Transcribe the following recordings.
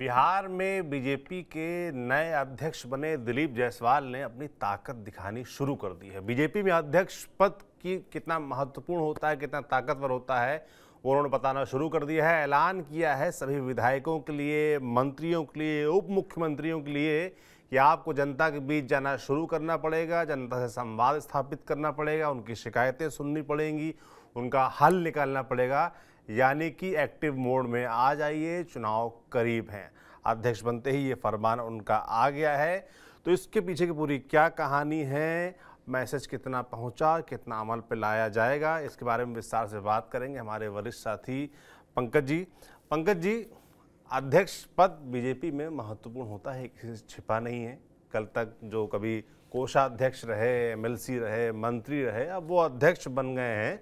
बिहार में बीजेपी के नए अध्यक्ष बने दिलीप जायसवाल ने अपनी ताकत दिखानी शुरू कर दी है बीजेपी में अध्यक्ष पद की कितना महत्वपूर्ण होता है कितना ताकतवर होता है वो उन्होंने बताना शुरू कर दिया है ऐलान किया है सभी विधायकों के लिए मंत्रियों के लिए उप मुख्यमंत्रियों के लिए कि आपको जनता के बीच जाना शुरू करना पड़ेगा जनता से संवाद स्थापित करना पड़ेगा उनकी शिकायतें सुननी पड़ेंगी उनका हल निकालना पड़ेगा यानी कि एक्टिव मोड में आ जाइए चुनाव करीब हैं अध्यक्ष बनते ही ये फरमान उनका आ गया है तो इसके पीछे की पूरी क्या कहानी है मैसेज कितना पहुंचा, कितना अमल पे लाया जाएगा इसके बारे में विस्तार से बात करेंगे हमारे वरिष्ठ साथी पंकज जी पंकज जी अध्यक्ष पद बीजेपी में महत्वपूर्ण होता है किसी से छिपा नहीं है कल तक जो कभी कोषाध्यक्ष रहे एमएलसी रहे मंत्री रहे अब वो अध्यक्ष बन गए हैं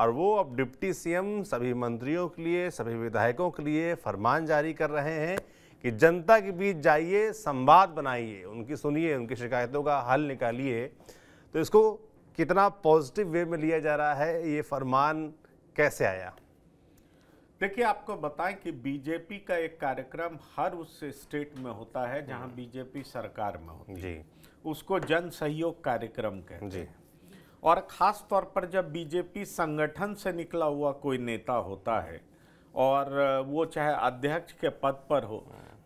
और वो अब डिप्टी सीएम सभी मंत्रियों के लिए सभी विधायकों के लिए फरमान जारी कर रहे हैं कि जनता के बीच जाइए संवाद बनाइए उनकी सुनिए उनकी शिकायतों का हल निकालिए तो इसको कितना पॉजिटिव वे में लिया जा रहा है ये फरमान कैसे आया देखिए आपको बताएं कि बीजेपी का एक कार्यक्रम हर उस स्टेट में होता है जहां हम्म। बीजेपी सरकार में होती है उसको जन सहयोग कार्यक्रम कहते हैं और ख़ास तौर पर जब बीजेपी संगठन से निकला हुआ कोई नेता होता है और वो चाहे अध्यक्ष के पद पर हो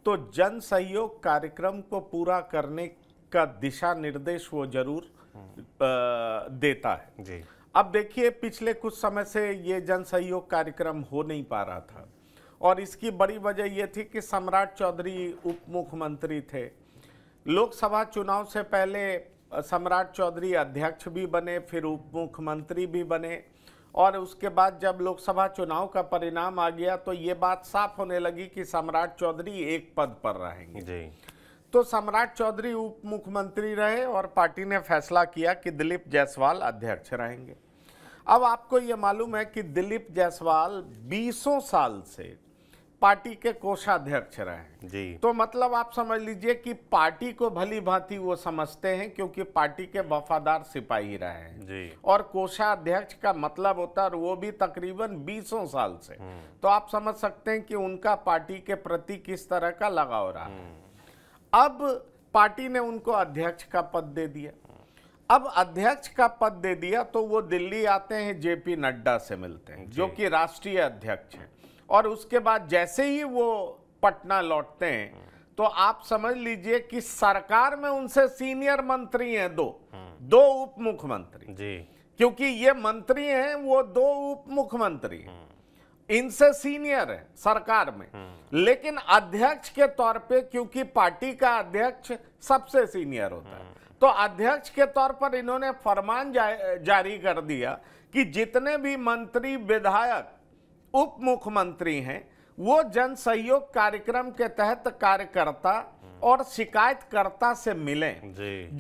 तो जन सहयोग कार्यक्रम को पूरा करने का दिशा निर्देश वो जरूर देता है जी अब देखिए पिछले कुछ समय से ये जन सहयोग कार्यक्रम हो नहीं पा रहा था और इसकी बड़ी वजह यह थी कि सम्राट चौधरी उप मुख्यमंत्री थे लोकसभा चुनाव से पहले सम्राट चौधरी अध्यक्ष भी बने फिर उप मुख्यमंत्री भी बने और उसके बाद जब लोकसभा चुनाव का परिणाम आ गया तो ये बात साफ होने लगी कि सम्राट चौधरी एक पद पर रहेंगे जी। तो सम्राट चौधरी उप मुख्यमंत्री रहे और पार्टी ने फैसला किया कि दिलीप जायसवाल अध्यक्ष रहेंगे अब आपको ये मालूम है कि दिलीप जायसवाल बीसों साल से पार्टी के कोषाध्यक्ष रहे जी तो मतलब आप समझ लीजिए कि पार्टी को भली भांति वो समझते हैं क्योंकि पार्टी के वफादार सिपाही रहे जी और कोषाध्यक्ष का मतलब होता है वो भी तकरीबन बीसों साल से हम्म। तो आप समझ सकते हैं कि उनका पार्टी के प्रति किस तरह का लगाव रहा है हम्म। अब पार्टी ने उनको अध्यक्ष का पद दे दिया अब अध्यक्ष का पद दे दिया तो वो दिल्ली आते हैं जेपी नड्डा से मिलते हैं जो कि राष्ट्रीय अध्यक्ष हैं और उसके बाद जैसे ही वो पटना लौटते हैं तो आप समझ लीजिए कि सरकार में उनसे सीनियर मंत्री हैं दो हम्म। दो उप मुख्यमंत्री क्योंकि ये मंत्री हैं वो दो उप मुख्यमंत्री हैं हम्म। इनसे सीनियर है सरकार में हम्म। लेकिन अध्यक्ष के तौर पे क्योंकि पार्टी का अध्यक्ष सबसे सीनियर होता है तो अध्यक्ष के तौर पर इन्होंने फरमान जा, जारी कर दिया कि जितने भी मंत्री विधायक उप मुख्यमंत्री हैं वो जन सहयोग कार्यक्रम के तहत कार्यकर्ता और शिकायतकर्ता से मिले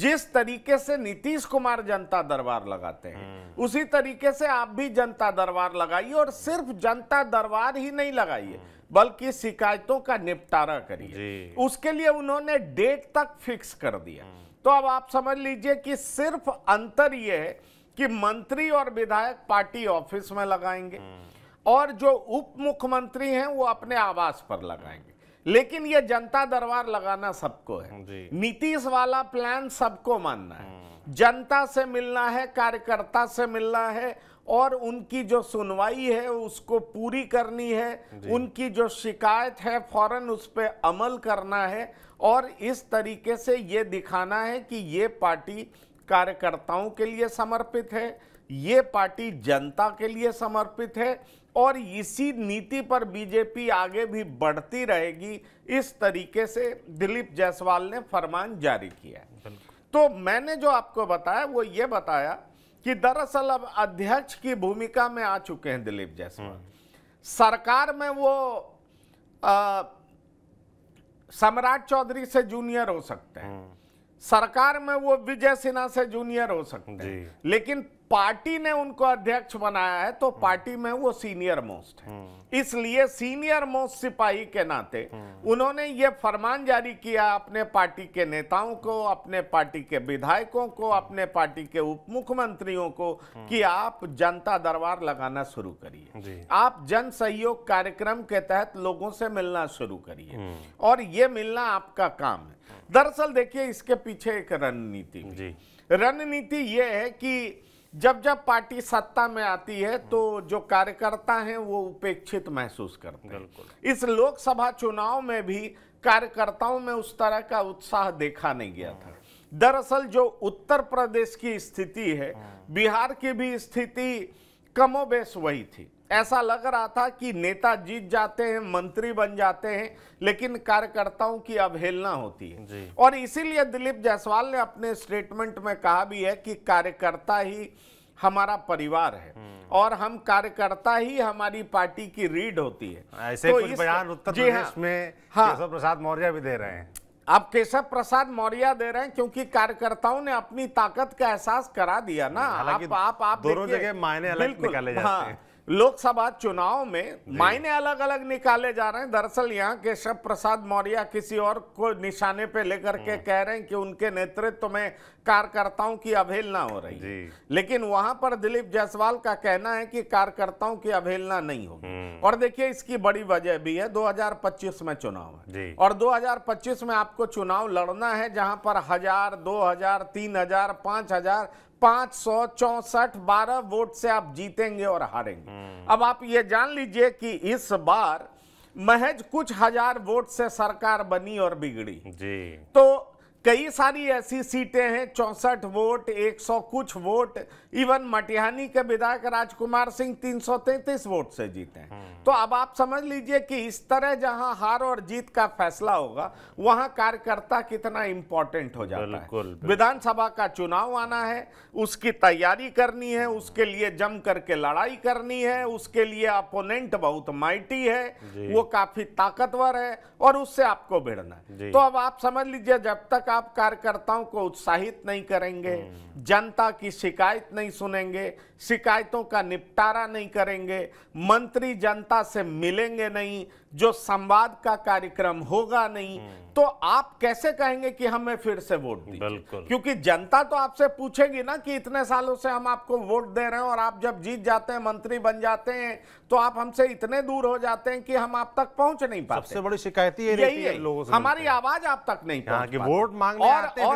जिस तरीके से नीतीश कुमार जनता दरबार लगाते हैं हम्म। उसी तरीके से आप भी जनता दरबार लगाइए और सिर्फ जनता दरबार ही नहीं लगाइए बल्कि शिकायतों का निपटारा करिए उसके लिए उन्होंने डेट तक फिक्स कर दिया हम्म। तो अब आप समझ लीजिए कि सिर्फ अंतर यह है कि मंत्री और विधायक पार्टी ऑफिस में लगाएंगे हम्म। और जो उप मुख्यमंत्री हैं वो अपने आवास पर लगाएंगे लेकिन ये जनता दरबार लगाना सबको है नीतीश वाला प्लान सबको मानना है हम्म। जनता से मिलना है कार्यकर्ता से मिलना है और उनकी जो सुनवाई है उसको पूरी करनी है उनकी जो शिकायत है फौरन उस पर अमल करना है और इस तरीके से ये दिखाना है कि ये पार्टी कार्यकर्ताओं के लिए समर्पित है ये पार्टी जनता के लिए समर्पित है और इसी नीति पर बीजेपी आगे भी बढ़ती रहेगी इस तरीके से दिलीप जायसवाल ने फरमान जारी किया तो मैंने जो आपको बताया वो ये बताया कि दरअसल अब अध्यक्ष की भूमिका में आ चुके हैं दिलीप जायसवाल हम्म। सरकार में वो सम्राट चौधरी से जूनियर हो सकते हैं हम्म। सरकार में वो विजय सिन्हा से जूनियर हो सकते हैं लेकिन पार्टी ने उनको अध्यक्ष बनाया है तो पार्टी में वो सीनियर मोस्ट है हम्म। इसलिए सीनियर मोस्ट सिपाही के नाते हम्म। उन्होंने ये फरमान जारी किया अपने पार्टी के नेताओं को अपने पार्टी के विधायकों को अपने पार्टी के उप मुख्यमंत्रियों को हम्म। कि आप जनता दरबार लगाना शुरू करिए आप जन सहयोग कार्यक्रम के तहत लोगों से मिलना शुरू करिए और ये मिलना आपका काम है दरअसल देखिए इसके पीछे एक रणनीति रणनीति ये है कि जब जब पार्टी सत्ता में आती है तो जो कार्यकर्ता हैं वो उपेक्षित महसूस करते हैं इस लोकसभा चुनाव में भी कार्यकर्ताओं में उस तरह का उत्साह देखा नहीं गया था दरअसल जो उत्तर प्रदेश की स्थिति है हाँ। बिहार की भी स्थिति कमोबेश वही थी ऐसा लग रहा था कि नेता जीत जाते हैं मंत्री बन जाते हैं लेकिन कार्यकर्ताओं की अवहेलना होती है और इसीलिए दिलीप जायसवाल ने अपने स्टेटमेंट में कहा भी है कि कार्यकर्ता ही हमारा परिवार है हम्म। और हम कार्यकर्ता ही हमारी पार्टी की रीढ़ होती है हाँ, ऐसे तो कुछ बयान उत्तर प्रदेश हाँ, में हाँ, केशव प्रसाद मौर्य भी दे रहे हैं अब केशव प्रसाद मौर्य दे रहे हैं क्योंकि कार्यकर्ताओं ने अपनी ताकत का एहसास करा दिया ना आप आप आप दोनों जगह मायने अलग निकाले जाते हाँ। हैं लोकसभा चुनाव में मायने अलग अलग निकाले जा रहे हैं दरअसल यहाँ केशव प्रसाद मौर्य किसी और को निशाने पे लेकर के हम्म। कह रहे हैं कि उनके नेतृत्व में कार्यकर्ताओं की अवहेलना हो रही है लेकिन वहां पर दिलीप जायसवाल का कहना है कि कार्यकर्ताओं की अवहेलना नहीं होगी हम्म। और देखिए इसकी बड़ी वजह भी है 2025 में चुनाव है और 2025 में आपको चुनाव लड़ना है जहां पर हजार दो हजार तीन हजार पांच हजार पांच सौ चौसठ बारह वोट से आप जीतेंगे और हारेंगे हम्म। अब आप ये जान लीजिए कि इस बार महज कुछ हजार वोट से सरकार बनी और बिगड़ी जी तो कई सारी ऐसी सीटें हैं चौंसठ वोट 100 कुछ वोट इवन मटिहानी के विधायक राजकुमार सिंह 333 वोट से जीते हैं हम्म। तो अब आप समझ लीजिए कि इस तरह जहां हार और जीत का फैसला होगा वहां कार्यकर्ता कितना इम्पोर्टेंट हो जाता है विधानसभा का चुनाव आना है उसकी तैयारी करनी है उसके लिए जम करके लड़ाई करनी है उसके लिए अपोनेंट बहुत माइटी है वो काफी ताकतवर है और उससे आपको भिड़ना है तो अब आप समझ लीजिए जब तक आप कार्यकर्ताओं को उत्साहित नहीं करेंगे जनता की शिकायत नहीं सुनेंगे शिकायतों का निपटारा नहीं करेंगे मंत्री जनता से मिलेंगे नहीं जो संवाद का कार्यक्रम होगा नहीं हम्म। तो आप कैसे कहेंगे कि हमें फिर से वोट दी क्योंकि जनता तो आपसे पूछेगी ना कि इतने सालों से हम आपको वोट दे रहे हैं और आप जब जीत जाते हैं मंत्री बन जाते हैं तो आप हमसे इतने दूर हो जाते हैं कि हम आप तक पहुंच नहीं पाते सबसे बड़ी शिकायत यही है लोगों से हमारी आवाज आप तक नहीं हाँ, पहुंची वोट मांगने तो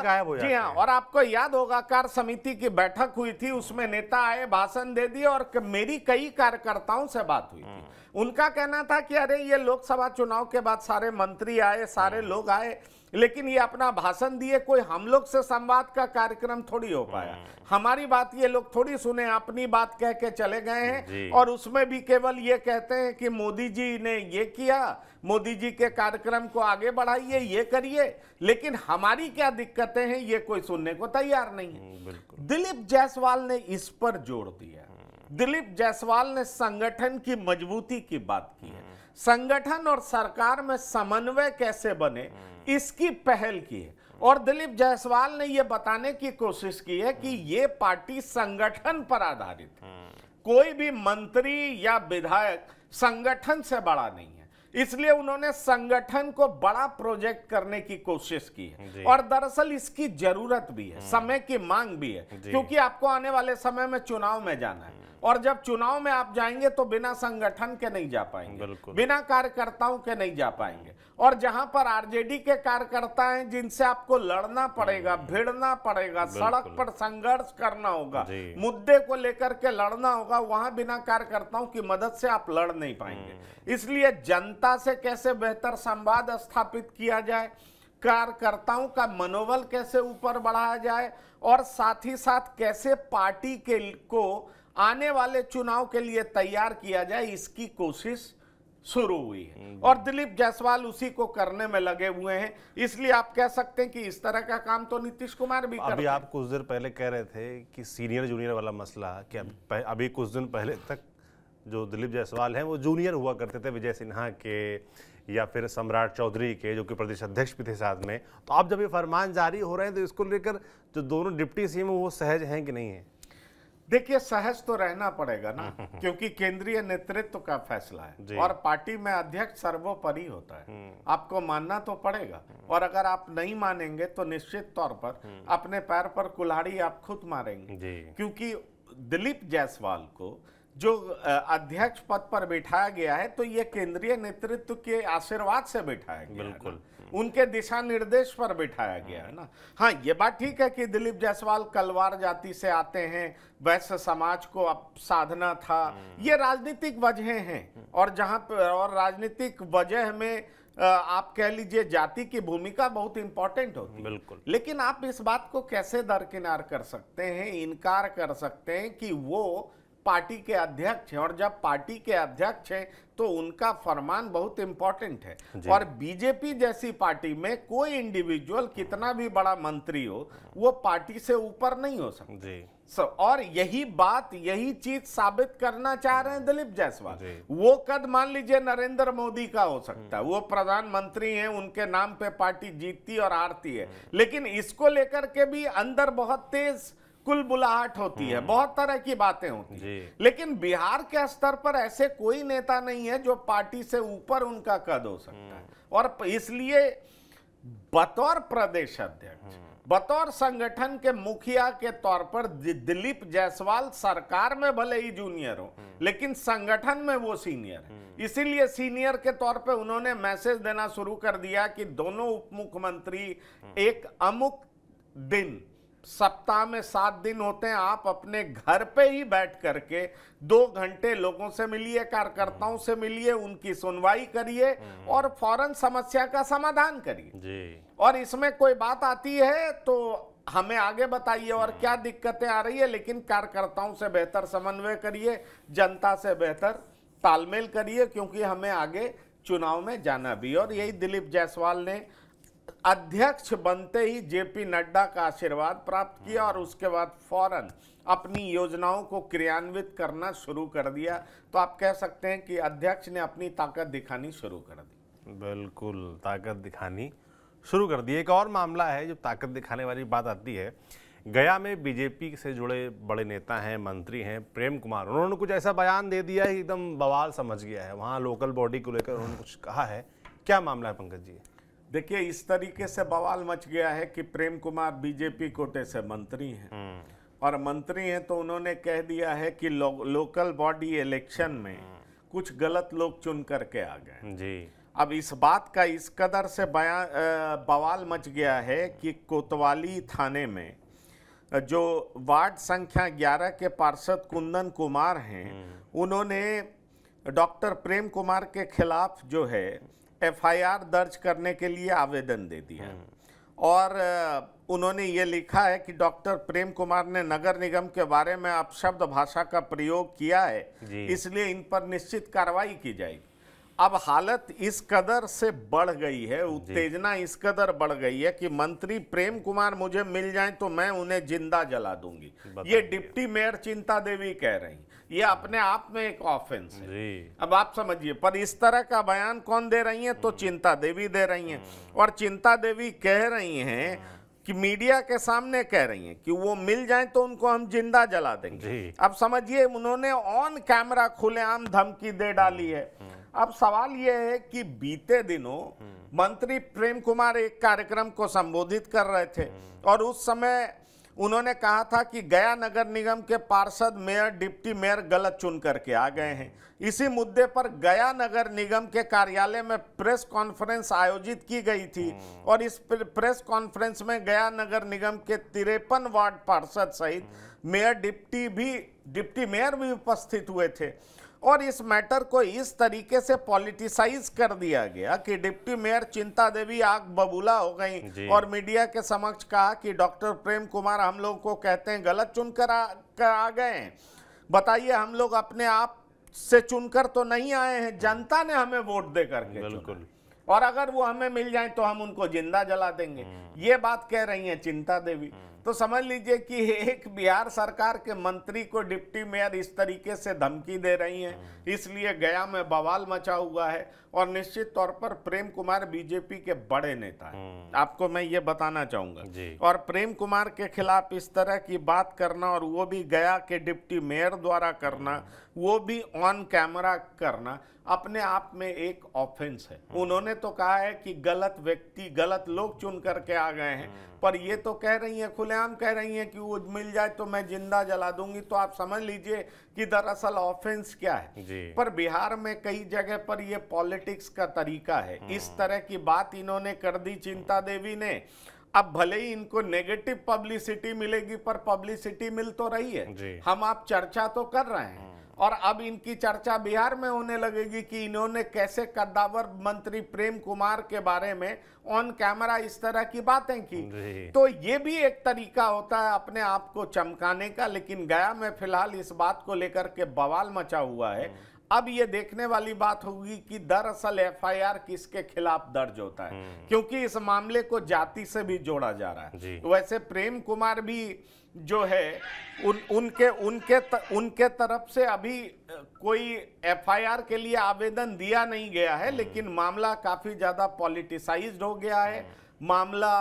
हाँ, और, आपको याद होगा कार समिति की बैठक हुई थी उसमें नेता आए भाषण दे दिए और मेरी कई कार्यकर्ताओं से बात हुई थी हम्म। उनका कहना था कि अरे ये लोकसभा चुनाव के बाद सारे मंत्री आए सारे हम्म। लोग आए लेकिन ये अपना भाषण दिए कोई हम लोग से संवाद का कार्यक्रम थोड़ी हो पाया हम्म। हमारी बात ये लोग थोड़ी सुने अपनी बात कह के चले गए हैं और उसमें भी केवल ये कहते हैं कि मोदी जी ने ये किया मोदी जी के कार्यक्रम को आगे बढ़ाइए ये करिए लेकिन हमारी क्या दिक्कतें हैं ये कोई सुनने को तैयार नहीं है हम्म, दिलीप जायसवाल ने इस पर जोर दिया हम्म। दिलीप जायसवाल ने संगठन की मजबूती की बात की है संगठन और सरकार में समन्वय कैसे बने हम्म। इसकी पहल की है और दिलीप जायसवाल ने यह बताने की कोशिश की है कि ये हम्म। पार्टी संगठन पर आधारित है हम्म। कोई भी मंत्री या विधायक संगठन से बड़ा नहीं है इसलिए उन्होंने संगठन को बड़ा प्रोजेक्ट करने की कोशिश की है और दरअसल इसकी जरूरत भी है समय की मांग भी है क्योंकि आपको आने वाले समय में चुनाव में जाना है और जब चुनाव में आप जाएंगे तो बिना संगठन के नहीं जा पाएंगे बिना कार्यकर्ताओं के नहीं जा पाएंगे और जहां पर आरजेडी के कार्यकर्ता हैं जिनसे आपको लड़ना पड़ेगा हम्म। भिड़ना पड़ेगा सड़क पर संघर्ष करना होगा मुद्दे को लेकर के लड़ना होगा वहां बिना कार्यकर्ताओं की मदद से आप लड़ नहीं पाएंगे हम्म। इसलिए जनता से कैसे बेहतर संवाद स्थापित किया जाए कार्यकर्ताओं का मनोबल कैसे ऊपर बढ़ाया जाए और साथ ही साथ कैसे पार्टी के को आने वाले चुनाव के लिए तैयार किया जाए इसकी कोशिश शुरू हुई है हम्म। और दिलीप जायसवाल उसी को करने में लगे हुए हैं इसलिए आप कह सकते हैं कि इस तरह का काम तो नीतीश कुमार भी अभी आप कुछ देर पहले कह रहे थे कि सीनियर जूनियर वाला मसला कि हम्म। अभी कुछ दिन पहले तक जो दिलीप जायसवाल हैं वो जूनियर हुआ करते थे विजय सिन्हा के या फिर सम्राट चौधरी के जो कि प्रदेश अध्यक्ष भी थे साथ में तो अब जब ये फरमान जारी हो रहे हैं तो इसको लेकर जो दोनों डिप्टी सीएम वो सहज हैं कि नहीं है देखिए सहज तो रहना पड़ेगा ना हम्म, हम्म, क्योंकि केंद्रीय नेतृत्व का फैसला है और पार्टी में अध्यक्ष सर्वोपरि होता है हम्म। आपको मानना तो पड़ेगा और अगर आप नहीं मानेंगे तो निश्चित तौर पर अपने पैर पर कुल्हाड़ी आप खुद मारेंगे क्योंकि दिलीप जायसवाल को जो अध्यक्ष पद पर बैठाया गया है तो ये केंद्रीय नेतृत्व के आशीर्वाद से बैठाया गया बिल्कुल उनके दिशा निर्देश पर बैठाया गया है ना हाँ ये बात ठीक है कि दिलीप जायसवाल कलवार जाति से आते हैं वैश्य समाज को अब साधना था हम्म। ये राजनीतिक वजह हैं और जहाँ और राजनीतिक वजह में आप कह लीजिए जाति की भूमिका बहुत इंपॉर्टेंट होती है बिल्कुल लेकिन आप इस बात को कैसे दरकिनार कर सकते हैं इनकार कर सकते हैं कि वो पार्टी के अध्यक्ष हैं और जब पार्टी के अध्यक्ष हैं तो उनका फरमान बहुत इंपॉर्टेंट है और बीजेपी जैसी पार्टी में कोई इंडिविजुअल कितना भी बड़ा मंत्री हो वो पार्टी से ऊपर नहीं हो सकता जी। So, और यही बात यही चीज साबित करना चाह रहे हैं दिलीप जायसवाल वो कद मान लीजिए नरेंद्र मोदी का हो सकता है वो प्रधानमंत्री हैं उनके नाम पे पार्टी जीतती और हारती है लेकिन इसको लेकर के भी अंदर बहुत तेज बुलाहट होती है हम्म। बहुत तरह की बातें होती है लेकिन बिहार के स्तर पर ऐसे कोई नेता नहीं है जो पार्टी से ऊपर उनका कद हो सकता है हम्म। और इसलिए बतौर प्रदेश अध्यक्ष हम्म। बतौर संगठन के मुखिया के तौर पर दिलीप जायसवाल सरकार में भले ही जूनियर हो लेकिन संगठन में वो सीनियर है इसीलिए सीनियर के तौर पे उन्होंने मैसेज देना शुरू कर दिया कि दोनों उप मुख्यमंत्री एक अमुक दिन सप्ताह में सात दिन होते हैं आप अपने घर पे ही बैठ करके दो घंटे लोगों से मिलिए कार्यकर्ताओं से मिलिए उनकी सुनवाई करिए हम्म। और फौरन समस्या का समाधान करिए और इसमें कोई बात आती है तो हमें आगे बताइए और हम्म। क्या दिक्कतें आ रही है लेकिन कार्यकर्ताओं से बेहतर समन्वय करिए जनता से बेहतर तालमेल करिए क्योंकि हमें आगे चुनाव में जाना भी और यही दिलीप जायसवाल ने अध्यक्ष बनते ही जेपी नड्डा का आशीर्वाद प्राप्त किया और उसके बाद फौरन अपनी योजनाओं को क्रियान्वित करना शुरू कर दिया तो आप कह सकते हैं कि अध्यक्ष ने अपनी ताकत दिखानी शुरू कर दी बिल्कुल ताकत दिखानी शुरू कर दी एक और मामला है जो ताकत दिखाने वाली बात आती है गया में बीजेपी से जुड़े बड़े नेता हैं मंत्री हैं प्रेम कुमार उन्होंने कुछ ऐसा बयान दे दिया है एकदम बवाल समझ गया है वहाँ लोकल बॉडी को लेकर उन्होंने कुछ कहा है क्या मामला है पंकज जी देखिए इस तरीके से बवाल मच गया है कि प्रेम कुमार बीजेपी कोटे से मंत्री हैं हम्म। और मंत्री हैं तो उन्होंने कह दिया है कि लो, लोकल बॉडी इलेक्शन में हम्म। कुछ गलत लोग चुन करके आ गए जी अब इस बात का इस कदर से बयां बवाल मच गया है कि कोतवाली थाने में जो वार्ड संख्या 11 के पार्षद कुंदन कुमार हैं हम्म। उन्होंने डॉक्टर प्रेम कुमार के खिलाफ जो है एफआईआर दर्ज करने के लिए आवेदन दे दिया हम्म। और उन्होंने ये लिखा है कि डॉक्टर प्रेम कुमार ने नगर निगम के बारे में अपशब्द भाषा का प्रयोग किया है इसलिए इन पर निश्चित कार्रवाई की जाएगी अब हालत इस कदर से बढ़ गई है उत्तेजना इस कदर बढ़ गई है कि मंत्री प्रेम कुमार मुझे मिल जाए तो मैं उन्हें जिंदा जला दूंगी ये डिप्टी मेयर चिंता देवी कह रही ये अपने आप में एक ऑफेंस है अब आप समझिए पर इस तरह का बयान कौन दे रही है तो चिंता देवी दे रही हैं और चिंता देवी कह रही हैं कि मीडिया के सामने कह रही हैं कि वो मिल जाए तो उनको हम जिंदा जला देंगे अब समझिए उन्होंने ऑन कैमरा खुलेआम धमकी दे डाली है अब सवाल यह है कि बीते दिनों मंत्री प्रेम कुमार एक कार्यक्रम को संबोधित कर रहे थे और उस समय उन्होंने कहा था कि गया नगर निगम के पार्षद मेयर डिप्टी मेयर गलत चुन करके आ गए हैं इसी मुद्दे पर गया नगर निगम के कार्यालय में प्रेस कॉन्फ्रेंस आयोजित की गई थी और इस प्रेस कॉन्फ्रेंस में गया नगर निगम के तिरपन वार्ड पार्षद सहित मेयर डिप्टी भी डिप्टी मेयर भी उपस्थित हुए थे और इस मैटर को इस तरीके से पॉलिटिसाइज कर दिया गया कि डिप्टी मेयर चिंता देवी आग बबूला हो गई और मीडिया के समक्ष कहा कि डॉक्टर प्रेम कुमार हम लोग को कहते हैं गलत चुनकर आ, आ गए बताइए हम लोग अपने आप से चुनकर तो नहीं आए हैं जनता ने हमें वोट दे करके बिल्कुल और अगर वो हमें मिल जाए तो हम उनको जिंदा जला देंगे हम्म। ये बात कह रही है चिंता देवी हम्म। तो समझ लीजिए कि एक बिहार सरकार के मंत्री को डिप्टी मेयर इस तरीके से धमकी दे रही हैं हाँ। इसलिए गया में बवाल मचा हुआ है और निश्चित तौर पर प्रेम कुमार बीजेपी के बड़े नेता हैं हाँ। आपको मैं ये बताना चाहूँगा और प्रेम कुमार के खिलाफ इस तरह की बात करना और वो भी गया के डिप्टी मेयर द्वारा करना वो भी ऑन कैमरा करना अपने आप में एक ऑफेंस है हाँ। उन्होंने तो कहा है कि गलत व्यक्ति गलत लोग चुन करके आ गए हैं हाँ। पर ये तो कह रही है खुलेआम कह रही है कि वो मिल जाए तो मैं जिंदा जला दूंगी तो आप समझ लीजिए कि दरअसल ऑफेंस क्या है पर बिहार में कई जगह पर ये पॉलिटिक्स का तरीका है हाँ। इस तरह की बात इन्होंने कर दी चिंता देवी ने अब भले ही इनको नेगेटिव पब्लिसिटी मिलेगी पर पब्लिसिटी मिल तो रही है हम आप चर्चा तो कर रहे हैं और अब इनकी चर्चा बिहार में होने लगेगी कि इन्होंने कैसे कद्दावर मंत्री प्रेम कुमार के बारे में ऑन कैमरा इस तरह की बातें की तो ये भी एक तरीका होता है अपने आप को चमकाने का लेकिन गया में फिलहाल इस बात को लेकर के बवाल मचा हुआ है हम्म। अब ये देखने वाली बात होगी कि दरअसल एफआईआर किसके खिलाफ दर्ज होता है हम्म। क्योंकि इस मामले को जाति से भी जोड़ा जा रहा है वैसे प्रेम कुमार भी जो है उन उनके उनके त, उनके तरफ से अभी कोई एफआईआर के लिए आवेदन दिया नहीं गया है लेकिन हम्म। मामला काफ़ी ज़्यादा पॉलिटिसाइज्ड हो गया है मामला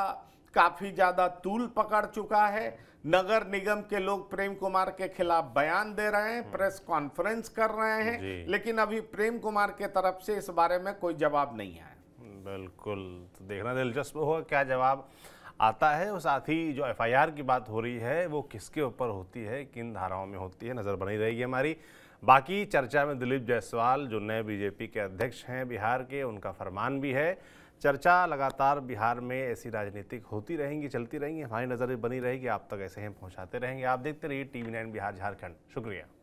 काफ़ी ज़्यादा तूल पकड़ चुका है नगर निगम के लोग प्रेम कुमार के खिलाफ बयान दे रहे हैं हम्म। प्रेस कॉन्फ्रेंस कर रहे हैं लेकिन अभी प्रेम कुमार के तरफ से इस बारे में कोई जवाब नहीं है बिल्कुल तो देखना दिलचस्प होगा क्या जवाब आता है और साथ ही जो एफआईआर की बात हो रही है वो किसके ऊपर होती है किन धाराओं में होती है नज़र बनी रहेगी हमारी बाकी चर्चा में दिलीप जायसवाल जो नए बीजेपी के अध्यक्ष हैं बिहार के उनका फरमान भी है चर्चा लगातार बिहार में ऐसी राजनीतिक होती रहेंगी चलती रहेंगी हमारी नज़र बनी रहेगी आप तक ऐसे हैं पहुँचाते रहेंगे आप देखते रहिए T V nine Bihar Jharkhand शुक्रिया